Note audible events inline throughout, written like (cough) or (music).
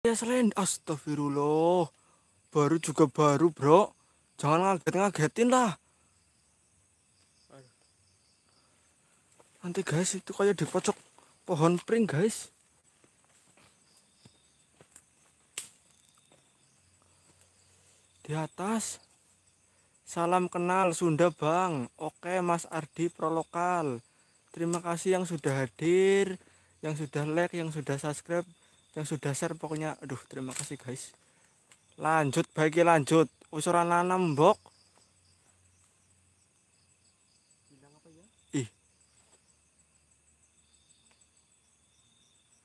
Ya selain astagfirullah. Baru juga baru, Bro. Jangan ngaget-ngagetin lah. Nanti guys, itu kayak di pojok pohon pring, guys. Di atas. Salam kenal Sunda, Bang. Oke, Mas Ardi pro lokal. Terima kasih yang sudah hadir, yang sudah like, yang sudah subscribe yang sudah share pokoknya aduh terima kasih guys lanjut bagi lanjut usuran nanam bok ih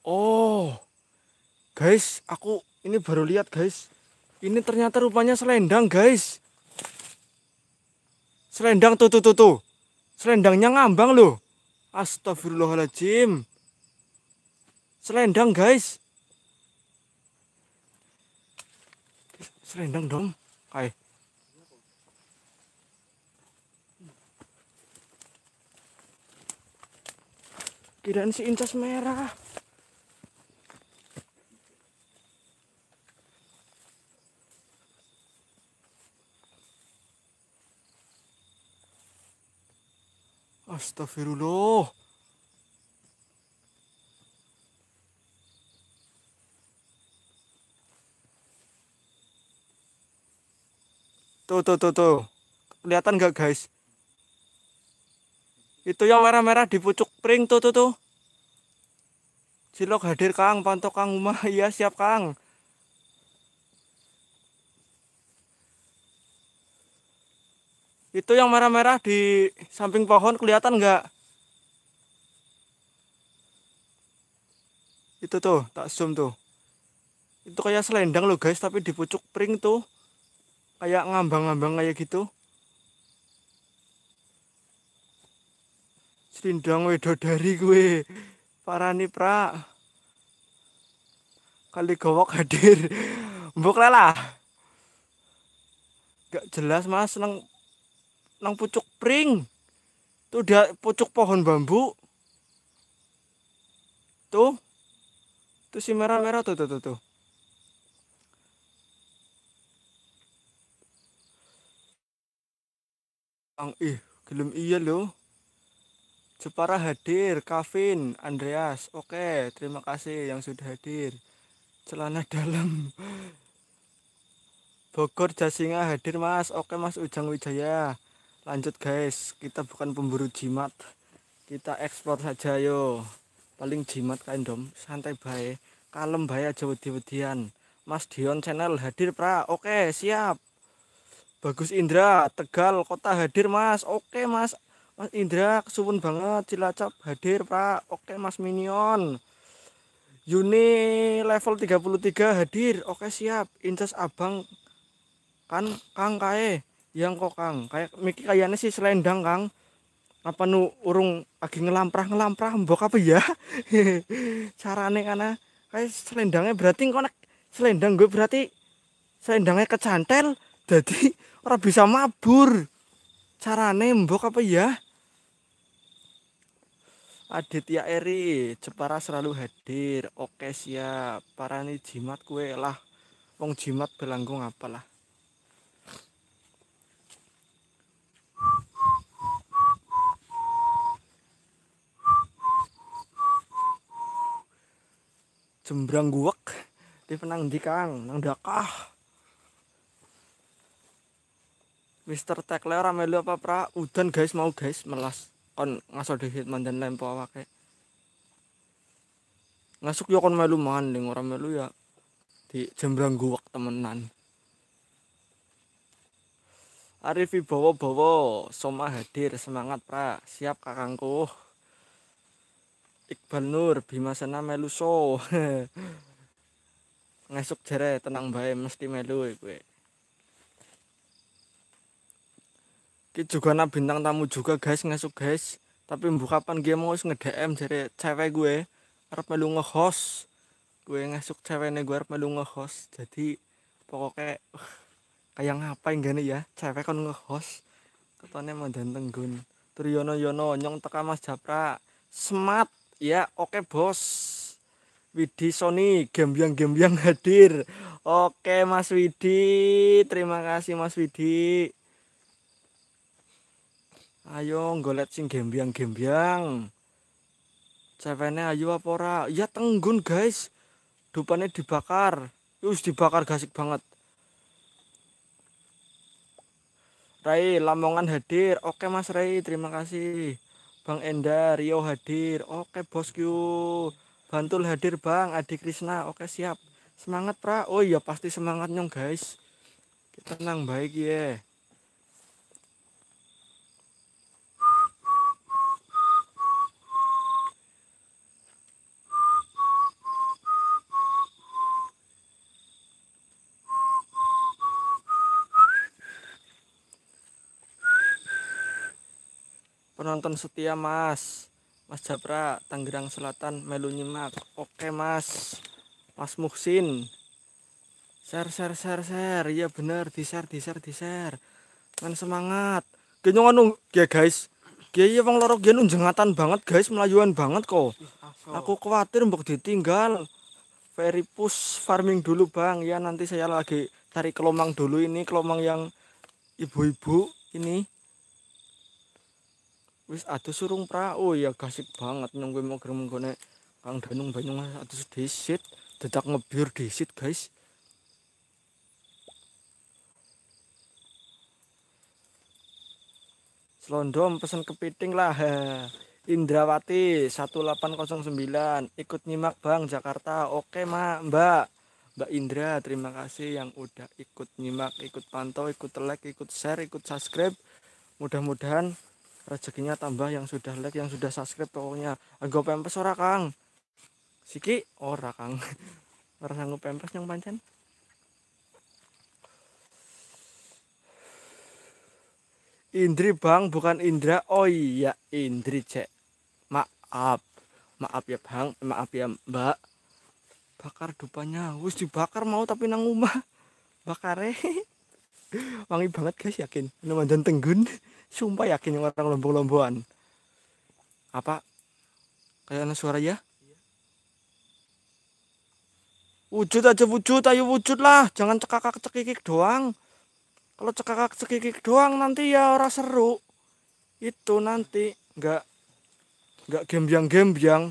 oh guys aku ini baru lihat guys ini ternyata rupanya selendang guys selendang tuh tuh tuh tuh selendangnya ngambang loh astagfirullahaladzim selendang guys selendang dong hai kirain si incas merah Astagfirullah. Tuh, tuh, tuh, tuh. Kelihatan nggak guys? Itu yang merah-merah di pucuk pring tuh, tuh, tuh. Cilok hadir Kang, pantok Kang rumah (laughs) Iya, siap Kang. Itu yang merah-merah di samping pohon kelihatan nggak? Itu tuh, tak zoom tuh. Itu kayak selendang loh guys, tapi di pucuk pring tuh kayak ngambang-ngambang kayak gitu Slindang wedo dari gue Parani pra Kali gowok hadir (laughs) Mbok lela Gak jelas mas Nang, nang pucuk pring Tuh dia pucuk pohon bambu Tuh Tuh si merah-merah tuh tuh tuh, tuh. Ang ih, gelem iya lo, Jepara hadir, Kavin, Andreas. Oke, terima kasih yang sudah hadir. Celana dalam. Bogor Jasinga hadir, Mas. Oke, Mas Ujang Wijaya. Lanjut, guys. Kita bukan pemburu jimat. Kita ekspor saja, yo. Paling jimat kain Dom. Santai bae. Kalem bae aja wedi-wedian. Mas Dion Channel hadir, Pra. Oke, siap. Bagus Indra, Tegal, Kota hadir Mas. Oke Mas. Mas Indra, kesubun banget Cilacap hadir Pak. Oke Mas Minion. Yuni level 33 hadir. Oke siap. Incas Abang kan Kang kae. Yang kok Kang. Kayak Miki kayaknya sih selendang Kang. Apa nu urung lagi ngelamprah-ngelamprah mbok apa ya? (laughs) Carane karena ah. kayak selendangnya berarti konek selendang gue berarti selendangnya kecantel jadi ora bisa mabur carane mbok apa ya Aditya Eri Jepara selalu hadir oke siap para ini jimat kue lah wong jimat belanggung apalah jembrang guwek di penang di kang nang dakah Mister Tekle ora melu apa pra udan guys mau guys melas kon ngasal di hitman dan lempo awake ngasuk yo kon melu manding ora melu ya di jembrang guwak temenan Arifi bawa-bawa Soma hadir semangat pra siap kakangku Iqbal Nur Bima Sena melu so (laughs) ngasuk jere tenang bae mesti melu kowe ki juga na bintang tamu juga guys ngasuk guys tapi buka kapan gue mau nge DM dari cewek gue harap melu nge-host gue ngesuk ceweknya gue harap melu nge-host jadi pokoknya uh, (laughs) kayak ngapain gini ya cewek kan nge-host katanya mau danteng gun Triyono Yono nyong teka Mas Japra smart ya oke okay, bos Widi Sony gembiang-gembiang hadir oke okay, Mas Widi terima kasih Mas Widi ayo golek sing gembiang-gembiang ceweknya ayo apa ora ya tenggun guys dupane dibakar terus dibakar gasik banget Rai Lamongan hadir oke Mas Rai terima kasih Bang Enda Rio hadir oke bosku Bantul hadir Bang Adi Krisna oke siap semangat pra oh iya pasti semangat nyong guys kita nang baik ya penonton setia Mas. Mas Jabra, Tangerang Selatan, melu nyimak. Oke Mas. Mas Muhsin. Share, share, share, share. Iya bener, di share, di share, di share. Kan semangat. Genyo anu, ya guys. Kiai ya bang lorok kiai jengatan banget guys, melayuan banget kok. Aku khawatir mbok ditinggal. Ferry push farming dulu bang ya nanti saya lagi tarik kelomang dulu ini kelomang yang ibu-ibu ini wis ada surung perahu oh ya kasih banget nyong gue mau gerem gue kang danung banyung aduh desit dedak ngebir desit guys Selondom pesan kepiting lah. Indrawati 1809 ikut nyimak Bang Jakarta. Oke, ma Mbak. Mbak Indra, terima kasih yang udah ikut nyimak, ikut pantau, ikut like, ikut share, ikut subscribe. Mudah-mudahan rezekinya tambah yang sudah like yang sudah subscribe pokoknya agak pempes ora kang siki ora kang (laughs) ora sanggup pempes yang pancen Indri bang bukan Indra oh iya Indri cek maaf maaf ya bang maaf ya mbak bakar dupanya wis dibakar mau tapi nang rumah bakare (laughs) wangi banget guys yakin janteng tenggun sumpah yakin orang lombok lomboan apa kayaknya anu suara ya wujud aja wujud ayo wujud lah jangan cekakak cekikik doang kalau cekakak cekikik doang nanti ya orang seru itu nanti nggak nggak gembiang-gembiang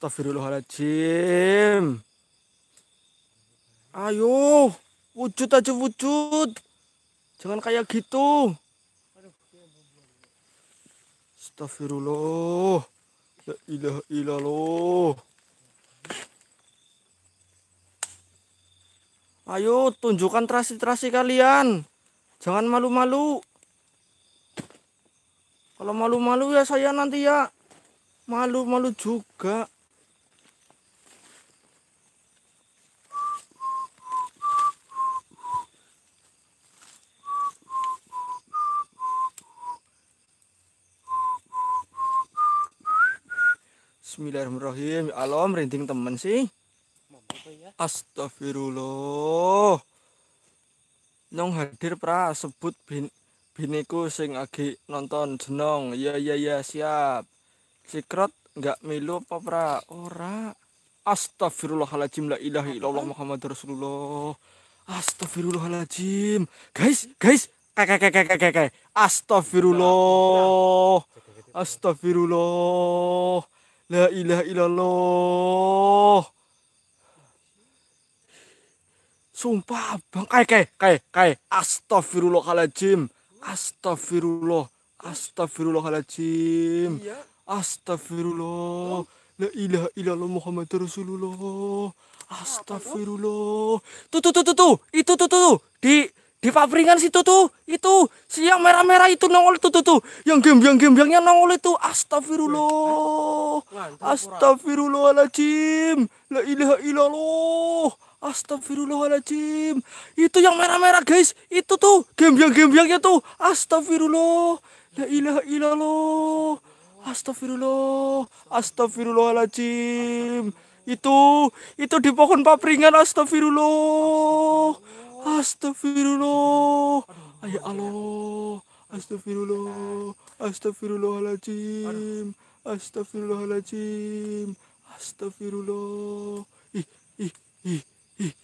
Astagfirullahaladzim. Ayo, wujud aja wujud. Jangan kayak gitu. Astagfirullah. La ilaha loh. Ayo, tunjukkan terasi-terasi kalian. Jangan malu-malu. Kalau malu-malu ya saya nanti ya malu-malu juga. Bismillahirrahmanirrahim. Alam merinding temen sih. Astagfirullah. Nong hadir pra sebut bin biniku sing agi nonton jenong. Ya ya ya siap. Sikrot nggak milu apa pra? Ora. Astagfirullahaladzim la ilaha illallah Muhammad Rasulullah. Astagfirullahaladzim. Guys, guys, kakek kakek kakek. Astagfirullah. Astagfirullah. La ilaha illallah. Sumpah bang, kai kai kai kai. Astagfirullahalazim. Astagfirullah. Astagfirullahalazim. Iya. Astagfirullah. La ilaha illallah Muhammad Rasulullah. Astagfirullah. Tuh tuh tuh tuh tuh. Itu tuh tuh. Di di papringan situ tuh itu siang merah-merah itu nongol itu tuh tuh yang gembiang-gembiangnya nongol itu astagfirullah astagfirullahaladzim la ilaha illallah astagfirullahaladzim itu yang merah-merah guys itu tuh gembiang gembyangnya tuh astagfirullah la ilaha illallah astagfirullah astagfirullahaladzim itu itu di pohon papringan astagfirullah Astagfirullah. Ya Allah. Astagfirullah. Astagfirullahaladzim. Astagfirullahaladzim. Astagfirullah. Ih, ih, ih, ih,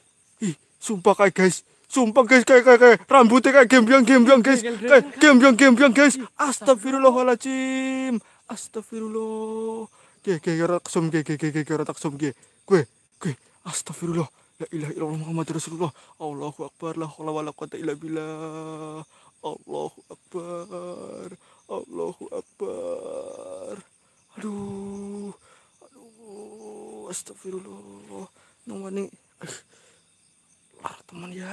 ih. Sumpah kayak guys. Sumpah guys kayak kayak kayak rambutnya kayak gembyang-gembyang guys. Kayak gembyang-gembyang guys. Astagfirullahaladzim. Astagfirullah. Ge ge ge taksum ge ge ge ge taksum ge. Gue, gue astagfirullah la ilaha illallah Muhammad Rasulullah Allahu akbar la haula la quwata illa billah Allahu akbar Allahu akbar aduh aduh astagfirullah Nama ni. ah eh, teman ya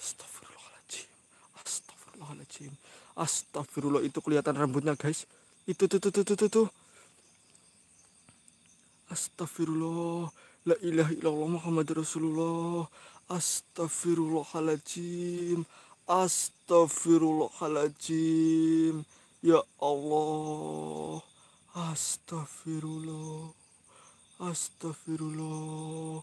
astagfirullahaladzim astagfirullahaladzim astagfirullah itu kelihatan rambutnya guys itu tuh tuh tuh tuh tuh, tuh. Astagfirullah. La ilaha illallah Muhammad Rasulullah. Astagfirullahaladzim. Astagfirullahaladzim. Ya Allah. Astagfirullah. Astagfirullah.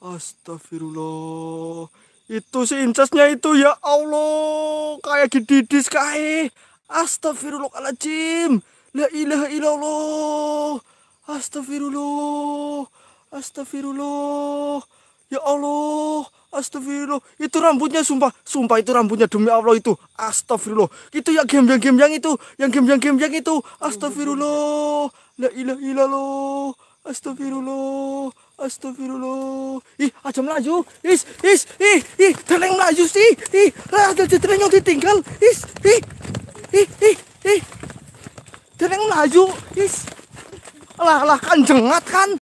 Astagfirullah. Itu si incasnya itu ya Allah. Kayak gididis kae. Astagfirullahaladzim. La ilaha illallah. Astagfirullah. Astagfirullah. Ya Allah. Astagfirullah. Itu rambutnya sumpah. Sumpah itu rambutnya demi Allah itu. Astagfirullah. Itu yang gembyang-gembyang itu. Yang gembyang-gembyang itu. Astagfirullah. La ilaha illallah. Astagfirullah. Astagfirullah. Ih, aja melaju. Is, is, ih, ih, teleng melaju sih. Ih, lah ada teleng ditinggal. Is, ih, ih, ih, ih. Teleng melaju. Is. Lah lah kan jengat kan.